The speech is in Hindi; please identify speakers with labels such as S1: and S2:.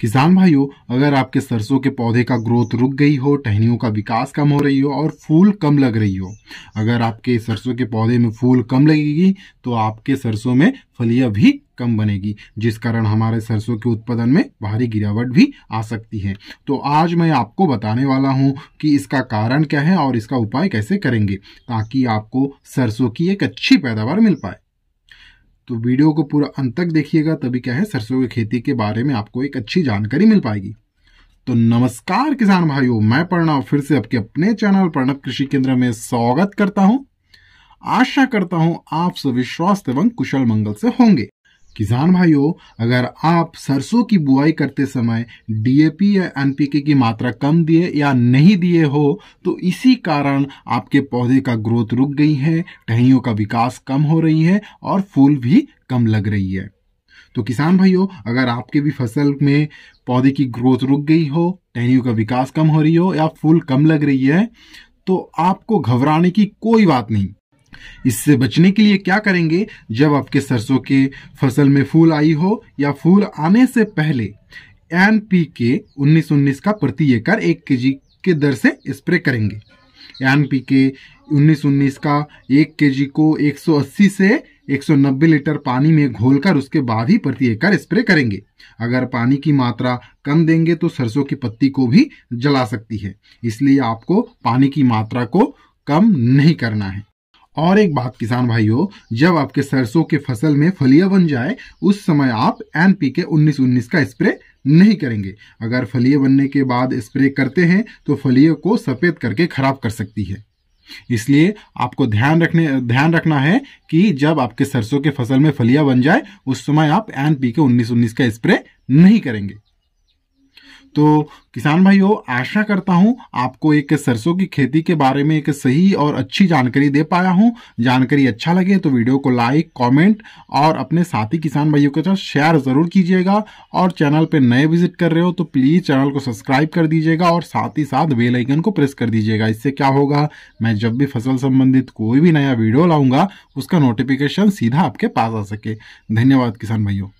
S1: किसान भाइयों अगर आपके सरसों के पौधे का ग्रोथ रुक गई हो टहनियों का विकास कम हो रही हो और फूल कम लग रही हो अगर आपके सरसों के पौधे में फूल कम लगेगी तो आपके सरसों में फलियाँ भी कम बनेगी जिस कारण हमारे सरसों के उत्पादन में भारी गिरावट भी आ सकती है तो आज मैं आपको बताने वाला हूँ कि इसका कारण क्या है और इसका उपाय कैसे करेंगे ताकि आपको सरसों की एक अच्छी पैदावार मिल पाए तो वीडियो को पूरा अंत तक देखिएगा तभी क्या है सरसों की खेती के बारे में आपको एक अच्छी जानकारी मिल पाएगी तो नमस्कार किसान भाइयों मैं प्रणव फिर से आपके अपने चैनल प्रणव कृषि केंद्र में स्वागत करता हूं आशा करता हूं आप सभी स्वास्थ्य एवं कुशल मंगल से होंगे किसान भाइयों अगर आप सरसों की बुआई करते समय डीएपी या एनपीके की मात्रा कम दिए या नहीं दिए हो तो इसी कारण आपके पौधे का ग्रोथ रुक गई है टहनियों का विकास कम हो रही है और फूल भी कम लग रही है तो किसान भाइयों अगर आपके भी फसल में पौधे की ग्रोथ रुक गई हो टहनियों का विकास कम हो रही हो या फूल कम लग रही है तो आपको घबराने की कोई बात नहीं इससे बचने के लिए क्या करेंगे जब आपके सरसों के फसल में फूल आई हो या फूल आने से पहले एन पी के उन्नीस उन्नीस का प्रति एकड़ एक के जी के दर से स्प्रे करेंगे एन पी के उन्नीस उन्नीस का एक के जी को अस्सी से नब्बे लीटर पानी में घोलकर उसके बाद ही प्रति एकड़ स्प्रे करेंगे अगर पानी की मात्रा कम देंगे तो सरसों की पत्ती को भी जला सकती है इसलिए आपको पानी की मात्रा को कम नहीं करना है और एक बात किसान भाइयों जब आपके सरसों के फसल में फलिया बन जाए उस समय आप एन पी के उन्नीस उन्नीस का स्प्रे नहीं करेंगे अगर फलिया बनने के बाद स्प्रे करते हैं तो फलिया को सफ़ेद करके खराब कर सकती है इसलिए आपको ध्यान रखने ध्यान रखना है कि जब आपके सरसों के फसल में फलिया बन जाए उस समय आप एन पी के उन्नीस उन्नीस का स्प्रे नहीं करेंगे तो किसान भाइयों आशा करता हूँ आपको एक सरसों की खेती के बारे में एक सही और अच्छी जानकारी दे पाया हूँ जानकारी अच्छा लगे तो वीडियो को लाइक कमेंट और अपने साथी किसान भाइयों के साथ शेयर ज़रूर कीजिएगा और चैनल पर नए विजिट कर रहे हो तो प्लीज़ चैनल को सब्सक्राइब कर दीजिएगा और साथ ही साथ बेलाइकन को प्रेस कर दीजिएगा इससे क्या होगा मैं जब भी फसल संबंधित कोई भी नया वीडियो लाऊंगा उसका नोटिफिकेशन सीधा आपके पास आ सके धन्यवाद किसान भाइयों